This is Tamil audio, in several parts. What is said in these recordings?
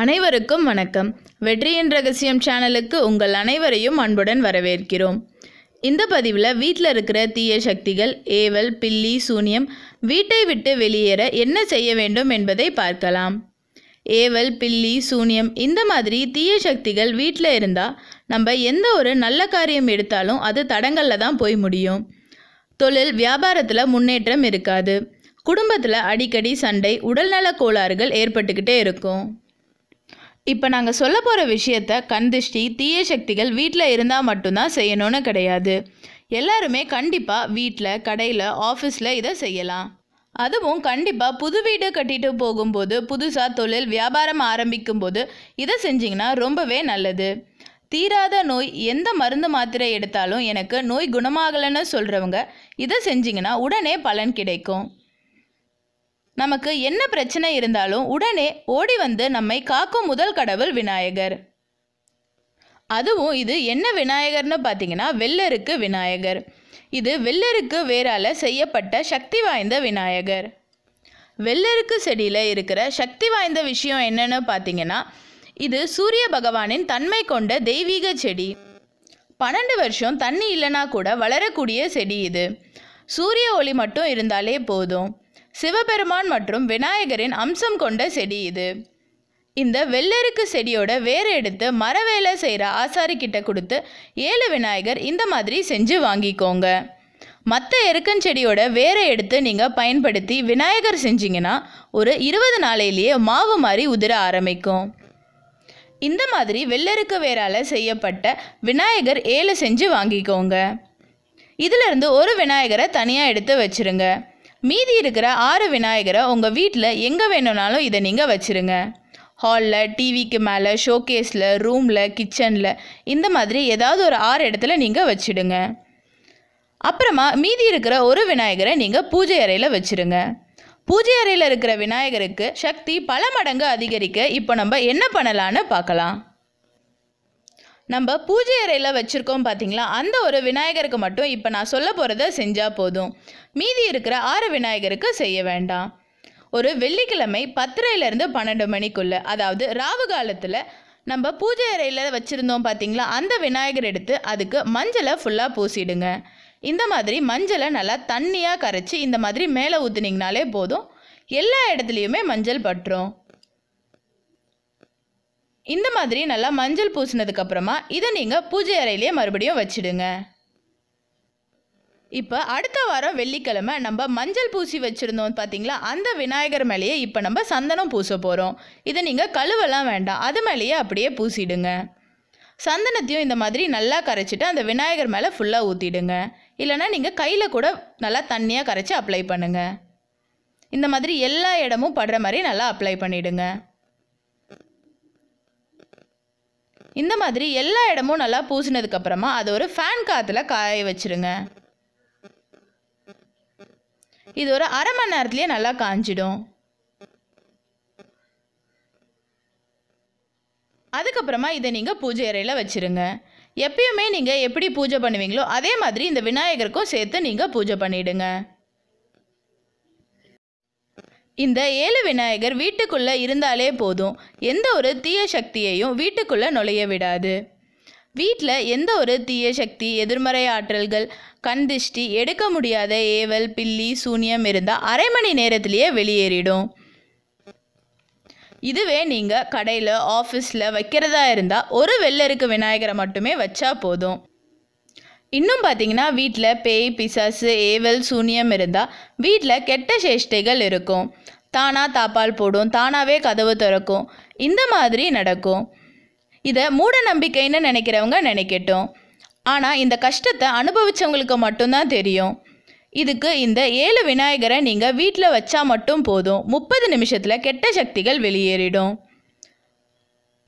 அனைவருக்கும் வணக்கம் வெற்றியின் ரகசியம் சேனலுக்கு உங்கள் அனைவரையும் அன்புடன் வரவேற்கிறோம் இந்த பதிவில் வீட்டில் இருக்கிற தீய சக்திகள் ஏவல் பில்லி சூனியம் வீட்டை விட்டு வெளியேற என்ன செய்ய வேண்டும் என்பதை பார்க்கலாம் ஏவல் பில்லி சூனியம் இந்த மாதிரி தீய சக்திகள் வீட்டில் இருந்தால் நம்ம எந்த ஒரு நல்ல காரியம் எடுத்தாலும் அது தடங்களில் தான் போய் முடியும் தொழில் வியாபாரத்தில் முன்னேற்றம் இருக்காது குடும்பத்தில் அடிக்கடி சண்டை உடல்நல கோளாறுகள் ஏற்பட்டுக்கிட்டே இருக்கும் இப்போ நாங்கள் சொல்ல போகிற விஷயத்த கண்திஷ்டி தீய சக்திகள் வீட்டில் இருந்தால் மட்டும்தான் செய்யணும்னு கிடையாது எல்லாருமே கண்டிப்பாக வீட்டில் கடையில் ஆஃபீஸில் இதை செய்யலாம் அதுவும் கண்டிப்பாக புது வீடு கட்டிட்டு போகும்போது புதுசாக தொழில் வியாபாரம் ஆரம்பிக்கும் போது இதை செஞ்சிங்கன்னா ரொம்பவே நல்லது தீராத நோய் எந்த மருந்து மாத்திரை எடுத்தாலும் எனக்கு நோய் குணமாகலைன்னு சொல்கிறவங்க இதை செஞ்சிங்கன்னா உடனே பலன் கிடைக்கும் நமக்கு என்ன பிரச்சனை இருந்தாலும் உடனே ஓடி வந்து நம்மை காக்கும் முதல் கடவுள் விநாயகர் அதுவும் இது என்ன விநாயகர்னு பார்த்தீங்கன்னா வெள்ளருக்கு விநாயகர் இது வெள்ளருக்கு வேரால் செய்யப்பட்ட சக்தி வாய்ந்த விநாயகர் வெள்ளருக்கு செடியில் இருக்கிற சக்தி வாய்ந்த விஷயம் என்னன்னு பார்த்தீங்கன்னா இது சூரிய பகவானின் தன்மை கொண்ட தெய்வீக செடி பன்னெண்டு வருஷம் தண்ணி இல்லைனா கூட வளரக்கூடிய செடி இது சூரிய ஒளி மட்டும் இருந்தாலே போதும் சிவபெருமான் மற்றும் விநாயகரின் அம்சம் கொண்ட செடி இது இந்த வெள்ளருக்கு செடியோட வேற எடுத்து மர வேலை செய்கிற ஆசாரிக்கிட்ட கொடுத்து ஏழு விநாயகர் இந்த மாதிரி செஞ்சு வாங்கிக்கோங்க மற்ற எருக்கன் செடியோட வேற எடுத்து நீங்கள் பயன்படுத்தி விநாயகர் செஞ்சீங்கன்னா ஒரு இருபது நாளையிலேயே மாவு மாதிரி உதிர ஆரம்பிக்கும் இந்த மாதிரி வெள்ளருக்கு வேறால் செய்யப்பட்ட விநாயகர் ஏழு செஞ்சு வாங்கிக்கோங்க இதிலிருந்து ஒரு விநாயகரை தனியாக எடுத்து வச்சுருங்க மீதி இருக்கிற ஆறு விநாயகரை உங்கள் வீட்டில் எங்கே வேணும்னாலும் இதை நீங்கள் வச்சுருங்க ஹாலில் டிவிக்கு மேலே ஷோகேஸில் ரூமில் கிச்சனில் இந்த மாதிரி ஏதாவது ஒரு ஆறு இடத்துல நீங்கள் வச்சுடுங்க அப்புறமா மீதி இருக்கிற ஒரு விநாயகரை நீங்கள் பூஜை அறையில் வச்சுருங்க பூஜை அறையில் இருக்கிற விநாயகருக்கு சக்தி பல மடங்கு அதிகரிக்க இப்போ நம்ம என்ன பண்ணலான்னு பார்க்கலாம் நம்ம பூஜை அறையில் வச்சுருக்கோம் பார்த்தீங்களா அந்த ஒரு விநாயகருக்கு மட்டும் இப்போ நான் சொல்ல போகிறத செஞ்சால் போதும் மீதி இருக்கிற ஆறு விநாயகருக்கு செய்ய வேண்டாம் ஒரு வெள்ளிக்கிழமை பத்திரையிலேருந்து பன்னெண்டு மணிக்குள்ளே அதாவது ராவு காலத்தில் நம்ம பூஜை அறையில் வச்சுருந்தோம் பார்த்தீங்களா அந்த விநாயகர் எடுத்து அதுக்கு மஞ்சளை ஃபுல்லாக பூசிடுங்க இந்த மாதிரி மஞ்சளை நல்லா தண்ணியாக கரைச்சி இந்த மாதிரி மேலே ஊற்றுனீங்கனாலே போதும் எல்லா இடத்துலையுமே மஞ்சள் பட்டுரும் இந்த மாதிரி நல்லா மஞ்சள் பூசினதுக்கப்புறமா இதை நீங்கள் பூஜை அறையிலேயே மறுபடியும் வச்சுடுங்க இப்போ அடுத்த வாரம் வெள்ளிக்கிழமை நம்ம மஞ்சள் பூசி வச்சுருந்தோம் பார்த்தீங்களா அந்த விநாயகர் மேலேயே இப்போ நம்ம சந்தனம் பூச போகிறோம் இதை நீங்கள் கழுவெல்லாம் வேண்டாம் அது மேலேயே அப்படியே பூசிடுங்க சந்தனத்தையும் இந்த மாதிரி நல்லா கரைச்சிட்டு அந்த விநாயகர் மேலே ஃபுல்லாக ஊற்றிடுங்க இல்லைனா நீங்கள் கையில் கூட நல்லா தண்ணியாக கரைச்சி அப்ளை பண்ணுங்கள் இந்த மாதிரி எல்லா இடமும் படுற மாதிரி நல்லா அப்ளை பண்ணிவிடுங்க இந்த மாதிரி எல்லா இடமும் நல்லா பூசினதுக்கப்புறமா அதை ஒரு ஃபேன் காற்றுல காய வச்சுருங்க இது ஒரு அரை மணி நேரத்துலேயே நல்லா காஞ்சிடும் அதுக்கப்புறமா இதை நீங்கள் பூஜை அறையில் வச்சுருங்க எப்பயுமே நீங்கள் எப்படி பூஜை பண்ணுவீங்களோ அதே மாதிரி இந்த விநாயகருக்கும் சேர்த்து நீங்கள் பூஜை பண்ணிவிடுங்க இந்த ஏழு விநாயகர் வீட்டுக்குள்ளே இருந்தாலே போதும் எந்த ஒரு தீய சக்தியையும் வீட்டுக்குள்ளே நுழைய விடாது வீட்டில் எந்த ஒரு தீய சக்தி எதிர்மறை ஆற்றல்கள் கண் திஷ்டி எடுக்க முடியாத ஏவல் பில்லி சூனியம் இருந்தால் அரை மணி நேரத்திலேயே வெளியேறிடும் இதுவே நீங்கள் கடையில் ஆஃபீஸில் வைக்கிறதா இருந்தால் ஒரு வெள்ளருக்கு விநாயகரை மட்டுமே வச்சா போதும் இன்னும் பார்த்தீங்கன்னா வீட்டில் பேய் பிசாசு ஏவல் சூனியம் இருந்தால் வீட்டில் கெட்ட சேஷ்டைகள் இருக்கும் தானாக தாப்பால் போடும் தானாகவே கதவு திறக்கும் இந்த மாதிரி நடக்கும் இதை மூட நம்பிக்கைன்னு நினைக்கிறவங்க நினைக்கட்டும் ஆனால் இந்த கஷ்டத்தை அனுபவித்தவங்களுக்கு மட்டும்தான் தெரியும் இதுக்கு இந்த ஏழு விநாயகரை நீங்கள் வீட்டில் வச்சா மட்டும் போதும் முப்பது நிமிஷத்தில் கெட்ட சக்திகள் வெளியேறிடும்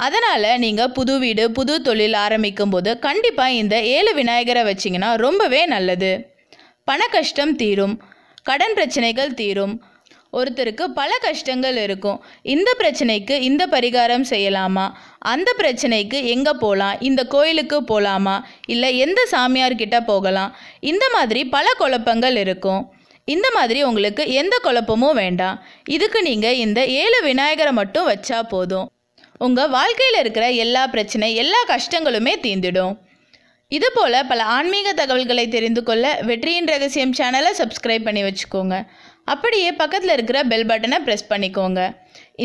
அதனால் நீங்கள் புது வீடு புது தொழில் ஆரம்பிக்கும் போது கண்டிப்பாக இந்த ஏழு விநாயகரை வச்சிங்கன்னா ரொம்பவே நல்லது பண கஷ்டம் தீரும் கடன் பிரச்சனைகள் தீரும் ஒருத்தருக்கு பல கஷ்டங்கள் இருக்கும் இந்த பிரச்சனைக்கு இந்த பரிகாரம் செய்யலாமா அந்த பிரச்சனைக்கு எங்கே போகலாம் இந்த கோயிலுக்கு போகலாமா இல்லை எந்த சாமியார்கிட்ட போகலாம் இந்த மாதிரி பல குழப்பங்கள் இருக்கும் இந்த மாதிரி உங்களுக்கு எந்த குழப்பமும் வேண்டாம் இதுக்கு நீங்கள் இந்த ஏழு விநாயகரை மட்டும் வச்சா போதும் உங்கள் வாழ்க்கையில் இருக்கிற எல்லா பிரச்சனை எல்லா கஷ்டங்களுமே தீர்ந்துடும் இதுபோல் பல ஆன்மீக தகவல்களை தெரிந்து கொள்ள வெற்றியின் ரகசியம் சேனலை சப்ஸ்கிரைப் பண்ணி வச்சுக்கோங்க அப்படியே பக்கத்தில் இருக்கிற பெல் பட்டனை ப்ரெஸ் பண்ணிக்கோங்க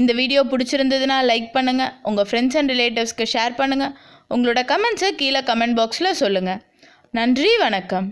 இந்த வீடியோ பிடிச்சிருந்ததுன்னா லைக் பண்ணுங்கள் உங்கள் ஃப்ரெண்ட்ஸ் அண்ட் ரிலேட்டிவ்ஸ்க்கு ஷேர் பண்ணுங்கள் உங்களோட கமெண்ட்ஸை கீழே கமெண்ட் பாக்ஸில் சொல்லுங்கள் நன்றி வணக்கம்